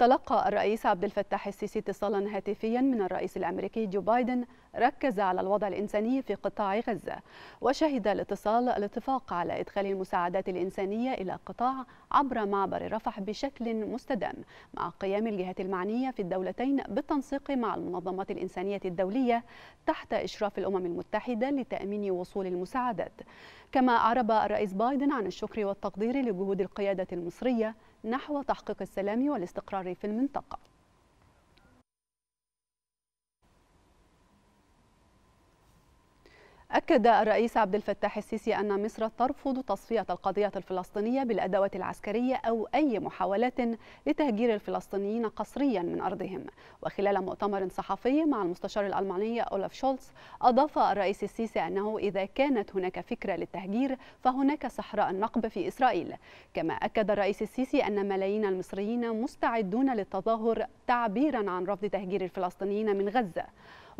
تلقى الرئيس عبد الفتاح السيسي اتصالا هاتفيا من الرئيس الامريكي جو بايدن ركز على الوضع الانساني في قطاع غزه وشهد الاتصال الاتفاق على ادخال المساعدات الانسانيه الى القطاع عبر معبر رفح بشكل مستدام مع قيام الجهات المعنيه في الدولتين بالتنسيق مع المنظمات الانسانيه الدوليه تحت اشراف الامم المتحده لتامين وصول المساعدات كما اعرب الرئيس بايدن عن الشكر والتقدير لجهود القياده المصريه نحو تحقيق السلام والاستقرار في المنطقه أكد الرئيس عبد الفتاح السيسي أن مصر ترفض تصفية القضية الفلسطينية بالأدوات العسكرية أو أي محاولات لتهجير الفلسطينيين قسريا من أرضهم وخلال مؤتمر صحفي مع المستشار الألماني أولاف شولتز أضاف الرئيس السيسي أنه إذا كانت هناك فكرة للتهجير فهناك صحراء النقب في إسرائيل كما أكد الرئيس السيسي أن ملايين المصريين مستعدون للتظاهر تعبيرا عن رفض تهجير الفلسطينيين من غزة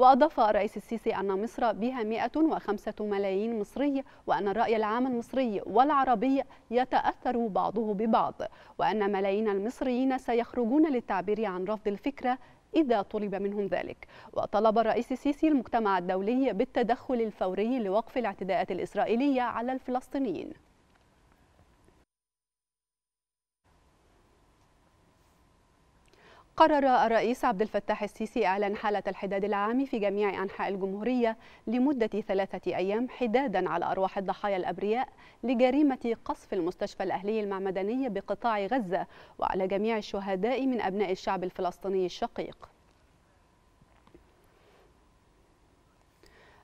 وأضاف الرئيس السيسي أن مصر بها 105 ملايين مصري وأن الرأي العام المصري والعربي يتأثر بعضه ببعض وأن ملايين المصريين سيخرجون للتعبير عن رفض الفكرة إذا طلب منهم ذلك وطلب الرئيس السيسي المجتمع الدولي بالتدخل الفوري لوقف الاعتداءات الإسرائيلية على الفلسطينيين قرر الرئيس عبد الفتاح السيسي إعلان حالة الحداد العام في جميع أنحاء الجمهورية لمدة ثلاثة أيام حدادا على أرواح الضحايا الأبرياء لجريمة قصف المستشفى الأهلي المعمداني بقطاع غزة وعلى جميع الشهداء من أبناء الشعب الفلسطيني الشقيق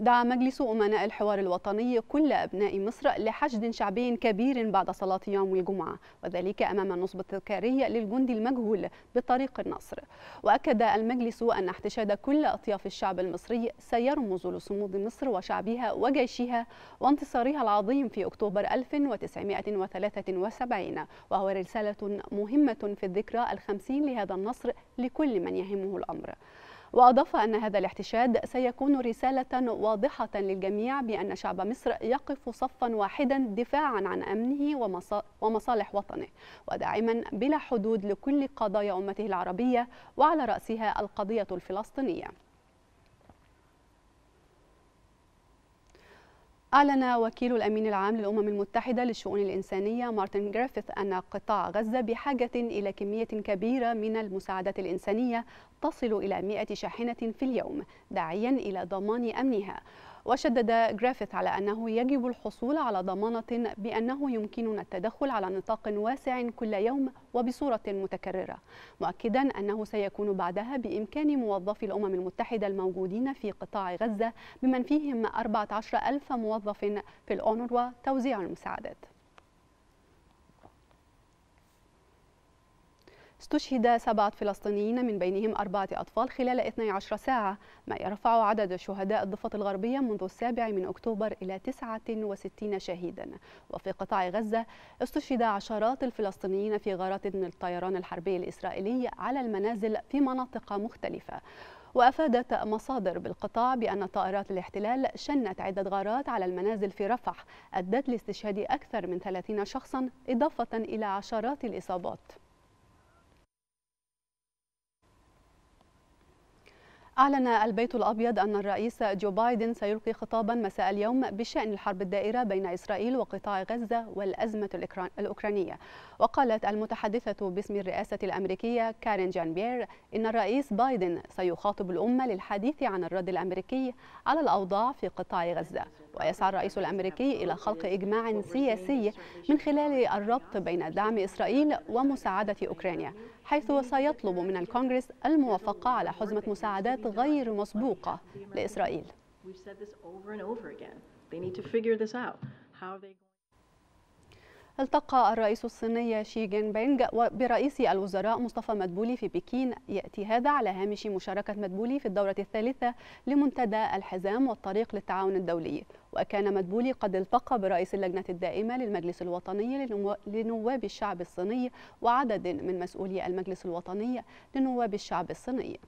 دعا مجلس أمناء الحوار الوطني كل أبناء مصر لحشد شعبي كبير بعد صلاة يوم الجمعة وذلك أمام النصب التذكاري للجندي المجهول بطريق النصر وأكد المجلس أن احتشاد كل أطياف الشعب المصري سيرمز لصمود مصر وشعبها وجيشها وانتصارها العظيم في أكتوبر 1973 وهو رسالة مهمة في الذكرى الخمسين لهذا النصر لكل من يهمه الأمر وأضاف أن هذا الاحتشاد سيكون رسالة واضحة للجميع بأن شعب مصر يقف صفا واحدا دفاعا عن أمنه ومصالح وطنه وداعما بلا حدود لكل قضايا أمته العربية وعلى رأسها القضية الفلسطينية أعلن وكيل الأمين العام للأمم المتحدة للشؤون الإنسانية مارتن جريفيث أن قطاع غزة بحاجة إلى كمية كبيرة من المساعدات الإنسانية تصل إلى 100 شاحنة في اليوم داعيا إلى ضمان أمنها وشدد جرافيث على أنه يجب الحصول على ضمانة بأنه يمكننا التدخل على نطاق واسع كل يوم وبصورة متكررة مؤكدا أنه سيكون بعدها بإمكان موظفي الأمم المتحدة الموجودين في قطاع غزة بمن فيهم 14 ألف موظف في الأونروا توزيع المساعدات استشهد سبعة فلسطينيين من بينهم أربعة أطفال خلال 12 ساعة ما يرفع عدد شهداء الضفة الغربية منذ السابع من أكتوبر إلى 69 شهيدا وفي قطاع غزة استشهد عشرات الفلسطينيين في غارات من الطيران الحربي الإسرائيلي على المنازل في مناطق مختلفة وأفادت مصادر بالقطاع بأن طائرات الاحتلال شنت عدة غارات على المنازل في رفح أدت لاستشهاد أكثر من 30 شخصا إضافة إلى عشرات الإصابات أعلن البيت الأبيض أن الرئيس جو بايدن سيلقي خطابا مساء اليوم بشأن الحرب الدائرة بين إسرائيل وقطاع غزة والأزمة الأوكرانية وقالت المتحدثة باسم الرئاسة الأمريكية كارين جان بير إن الرئيس بايدن سيخاطب الأمة للحديث عن الرد الأمريكي على الأوضاع في قطاع غزة ويسعى الرئيس الأمريكي إلى خلق إجماع سياسي من خلال الربط بين دعم إسرائيل ومساعدة أوكرانيا حيث سيطلب من الكونغرس الموافقة على حزمة مساعدات غير مسبوقة لإسرائيل. التقى الرئيس الصيني شي جين بينج برئيس الوزراء مصطفى مدبولي في بكين يأتي هذا على هامش مشاركة مدبولي في الدورة الثالثة لمنتدى الحزام والطريق للتعاون الدولي وكان مدبولي قد التقى برئيس اللجنة الدائمة للمجلس الوطني لنواب الشعب الصيني وعدد من مسؤولي المجلس الوطني لنواب الشعب الصيني